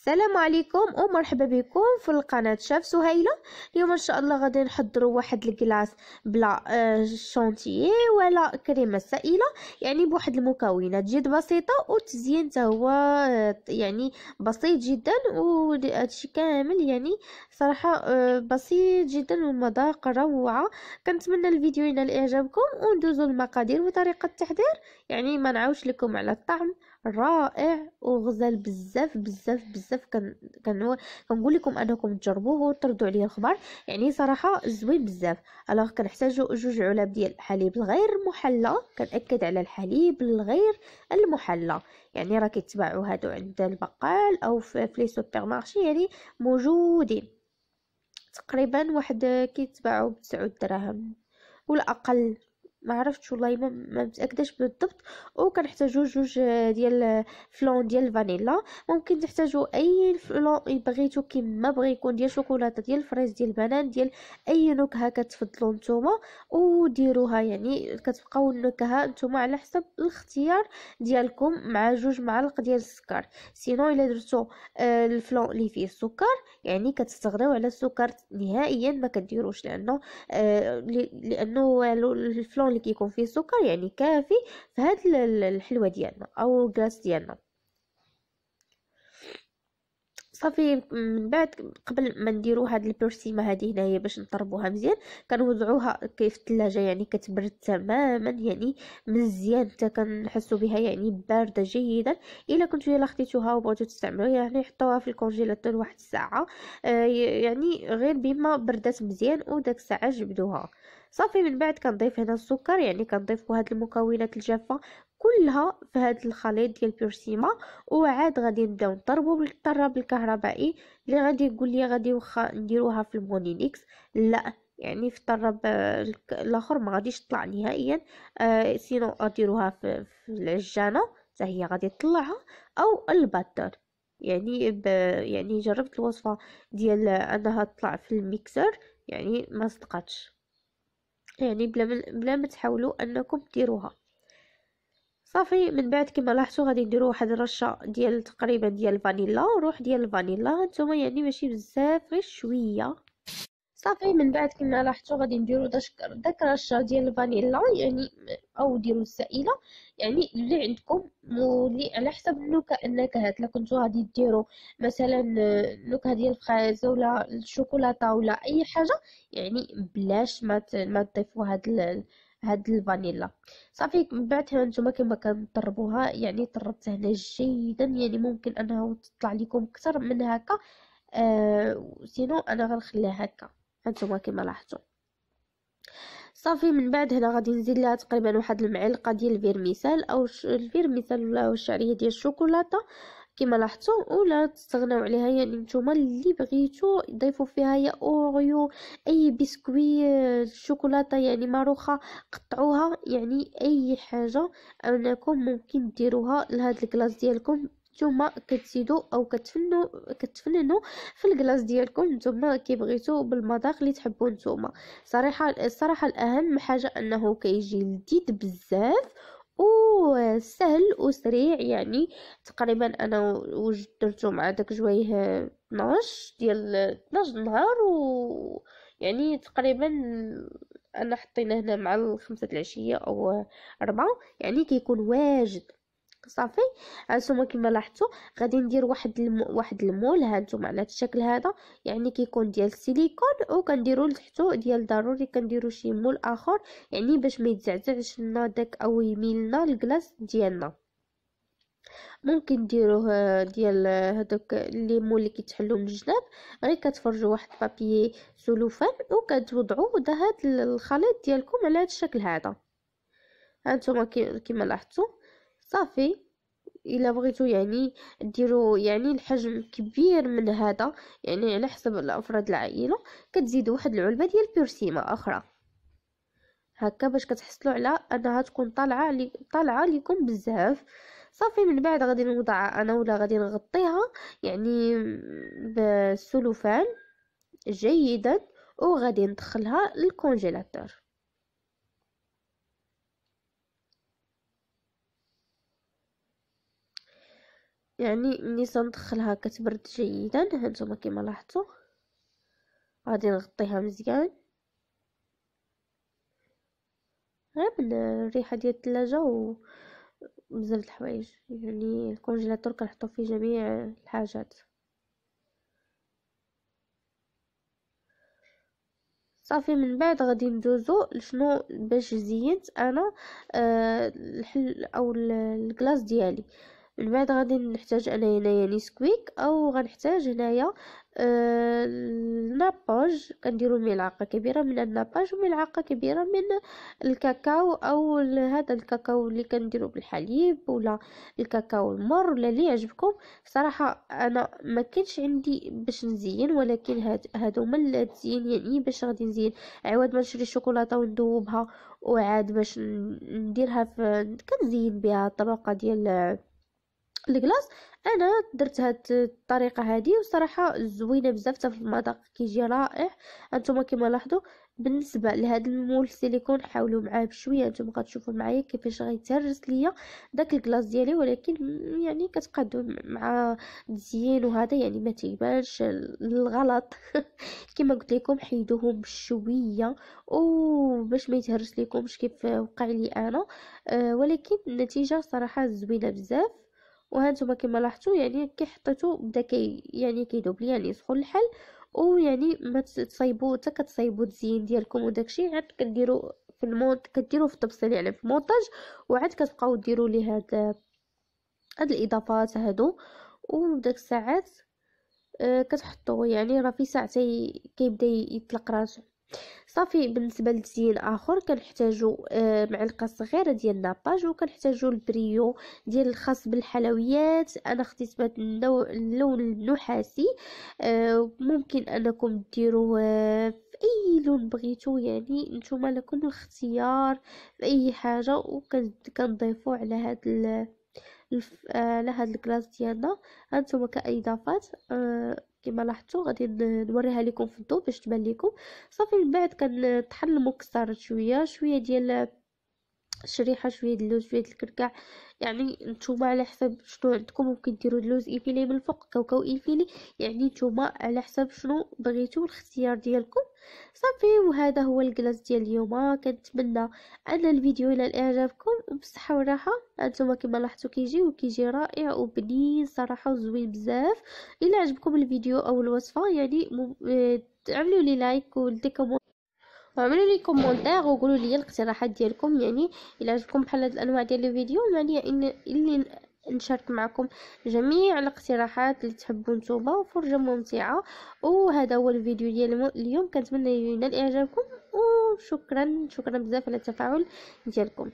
السلام عليكم ومرحبا بكم في القناة شاف سهيلة اليوم ان شاء الله غادي نحضروا واحد الكلاص بلا آه، شونتيي ولا كريمة سائلة يعني بواحد المكونات جد بسيطة والتزيين هو آه، يعني بسيط جدا وهادشي كامل يعني صراحة آه، بسيط جدا والمذاق روعة كنتمنى الفيديو ينال اعجابكم وندوزوا المقادير وطريقة التحضير يعني ما نعاوش لكم على الطعم رائع وغزال بزاف بزاف بزاف كن كنقول لكم انكم تجربوه وتردوا عليا الخبر يعني صراحه زوين بزاف الوغ كنحتاجو جوج علب ديال الحليب الغير محلى كنأكد على الحليب الغير المحلى يعني راه كيتباعوا هادو عند البقال او في لي سوبر مارشي يعني موجودين تقريبا واحد كيتباعوا ب 9 دراهم ولا اقل ما عرفتش والله ما, متاكداش بالضبط وكنحتاجو جوج آه، ديال آه، فلون ديال الفانيلا ممكن تحتاجو اي فلون بغيتو كيما بغي يكون ديال شوكولاته ديال الفريز ديال البنان ديال اي نكهه كتفضلوا نتوما وديروها يعني كتبقاو النكهه نتوما على حسب الاختيار ديالكم مع جوج معالق ديال السكر سينو الا درتو آه، الفلون اللي فيه السكر يعني كتستغناو على السكر نهائيا ما كديروش لانه لانه الفلون اللي كيكون فيه السكر يعني كافي في هاد الحلوه ديالنا او كلاص ديالنا صافي من بعد قبل ما نديرو هاد البرسيمه هادي هنايا باش نطربوها مزيان كنوضعوها كيف الثلاجه يعني كتبرد تماما يعني مزيان حتى كنحسو بها يعني بارده جيدا الا كنتو الا خديتوها وبغيتو تستعملوها يعني حطوها في الكونجيلاتور واحد الساعه آه يعني غير بما بردات مزيان وداك الساعه جبدوها صافي من بعد كنضيف هنا السكر يعني كنضيف هاد المكونات الجافه كلها في هذا الخليط ديال بيرسيما وعاد غادي نبداو نضربو بالطراب الكهربائي اللي غادي يقول لي غادي واخا نديروها في المونينيكس لا يعني في الطراب آه، الاخر ما غاديش تطلع نهائيا آه سينو غديروها في, في العجانه حتى هي غادي تطلعها او الباتر يعني ب... يعني جربت الوصفه ديال انها تطلع في الميكسر يعني ما صدقتش يعني بلا بلا ما تحاولوا انكم ديروها صافي من بعد كما لاحظتوا غادي نديروا واحد الرشه ديال تقريبا ديال الفانيلا وروح ديال الفانيلا نتوما يعني ماشي بزاف غير شويه صافي من بعد كما لاحظتوا غادي نديروا داك الرشه ديال الفانيلا يعني او ديروا السائله يعني اللي عندكم واللي على حسب النكهات لا كنتوا غادي ديروا مثلا النكهه ديال الفريزه ولا الشوكولاته ولا اي حاجه يعني بلاش ما ما تضيفوا هذا هاد الفانيلا صافي من بعدها نتوما كما كنضربوها يعني طربتها هنا جيدا يعني ممكن انه تطلع لكم اكثر من هكا آه سينو انا غنخليها هكا هانتوما كما لاحظتوا صافي من بعد هنا غادي نزيد لها تقريبا واحد المعلقه ديال الفيرميسال او الفيرميسال ولا الشعريه ديال الشوكولاته كما لاحظتوا ولا تستغناو عليها يعني نتوما اللي بغيتو ضيفوا فيها يا اوريو اي بسكوي شوكولاته يعني ماروخه قطعوها يعني اي حاجه انكم ممكن ديروها لهاد الكلاص ديالكم نتوما كتزيدوا او كتفنوا كتفننوا في الكلاص ديالكم نتوما كي بغيتو بالمذاق اللي تحبوا نتوما صراحه الصراحه الاهم حاجه انه كيجي لذيذ بزاف وسهل وسريع يعني تقريبا انا وجد مع داك جويه 12 ديال 12 النهار و يعني تقريبا انا حطينا هنا مع الخمسة العشية او اربعة يعني كيكون واجد صافي هانتوما كما لاحظتوا غادي ندير واحد الم... واحد المول هانتوما على هذا الشكل هذا يعني كيكون ديال السيليكون وكنديروا لتحتو ديال ضروري كنديروا شي مول اخر يعني باش ما يتزعزعش لنا داك او يميلنا الكلاص ديالنا ممكن ديروه آه، ديال هذوك آه، لي مول اللي كيتحلوا من الجناب غير كتفرجوا واحد بابيي سلوفان وكتوضعوا هذا الخليط ديالكم على هذا الشكل هذا هانتوما كما لاحظتوا صافي الا بغيتو يعني ديروا يعني الحجم كبير من هذا يعني على حسب الافراد العائله كتزيدوا واحد العلبه ديال بيرسيما اخرى هكا باش كتحصلوا على انها تكون طالعه لي طالعه ليكم بزاف صافي من بعد غادي نوضعها انا ولا غادي نغطيها يعني بالسلوفان جيدا وغادي ندخلها للكونجيلاتور يعني ملي سندخلها كتبرد جيدا هانتوما كما لاحظتوا غادي نغطيها مزيان غير من الريحه ديال الثلاجه و بزاف الحوايج يعني الكونجيلاتور كنحطو فيه جميع الحاجات صافي من بعد غادي ندوزو لشنو باش زينت انا أه الحل او الكلاص ديالي من بعد غادي نحتاج انا هنايا نسكويك او غنحتاج هنايا آه كنديروا ملعقه كبيره من الناباج وملعقه كبيره من الكاكاو او هذا الكاكاو اللي كنديروا بالحليب ولا الكاكاو المر ولا اللي يعجبكم صراحه انا ما كانش عندي باش نزين ولكن هادو هما التزيين يعني باش غادي نزين عواد ما نشري الشوكولاته وندوبها وعاد باش نديرها في كنزين بها الطبقه ديال الكلاص انا درت هاد الطريقه هادي وصراحه زوينه بزاف حتى في المذاق كيجي رائع انتم كما لاحظوا بالنسبه لهاد المول سيليكون حاولوا معاه بشويه انتم غتشوفوا معايا كيفاش غيتهرس ليا داك الكلاص ديالي ولكن يعني كتقادو مع مزيان وهذا يعني ما تيبانش الغلط كما قلت لكم حيدوهم بشويه وباش ما يتهرس لكمش كيف وقع لي انا أه ولكن النتيجه صراحه زوينه بزاف وهانتوما كما لاحظتوا يعني كي حطيتو بدا كي يعني كيذوب ليا يعني يسخن الحل ويعني ما تصايبو حتى كتصايبو التزيين ديالكم وداكشي عاد كديرو في المونت كديرو في التبصيل يعني في المونتاج وعاد كتبقاو ديرو ليه هاد هاد الاضافات هادو وداك الساعات آه كتحطوه يعني راه في ساعتين كيبدا يطلق راسو صافي بالنسبه للتزيين اخر كنحتاجو آه، معلقه صغيره ديال لاباج وكنحتاجو البريو ديال الخاص بالحلويات انا خديت بهذا اللون النحاسي آه، ممكن انكم ديروه آه، في اي لون بغيتو يعني نتوما لكم الاختيار في اي حاجه وكنضيفو على هذا على هذا الكلاس ديالنا هانتوما كاضافات كما لاحظتوا غادي نوريها لكم في الضو باش تبان لكم صافي من بعد كنطحن المكسرات شويه شويه ديال شريحه شويه ديال اللوز شويه د الكركع يعني نتوما على حسب شنو عندكم ممكن ديروا اللوز ايفيلي من الفوق كاوكاو ايفيلي يعني نتوما على حسب شنو بغيتو الاختيار ديالكم صافي وهذا هو الجلاس ديال اليوم كنتمنى ان الفيديو الى اعجابكم وبالصحه والراحه انتم كما لاحظتوا كيجي وكيجي رائع وبنين صراحه وزوين بزاف الى عجبكم الفيديو او الوصفه يعني تعملوا آه، لي لايك وديكم وعملوا لي كومونتير وقولوا لي الاقتراحات ديالكم يعني الى عجبكم بحال هاد الانواع ديال الفيديو يعني ان اللي نشارك معكم جميع الاقتراحات اللي تحبوا نتوما وفرجه ممتعه وهذا هو الفيديو ديال اليوم كنتمنى ينال اعجابكم وشكرا شكرا بزاف على التفاعل ديالكم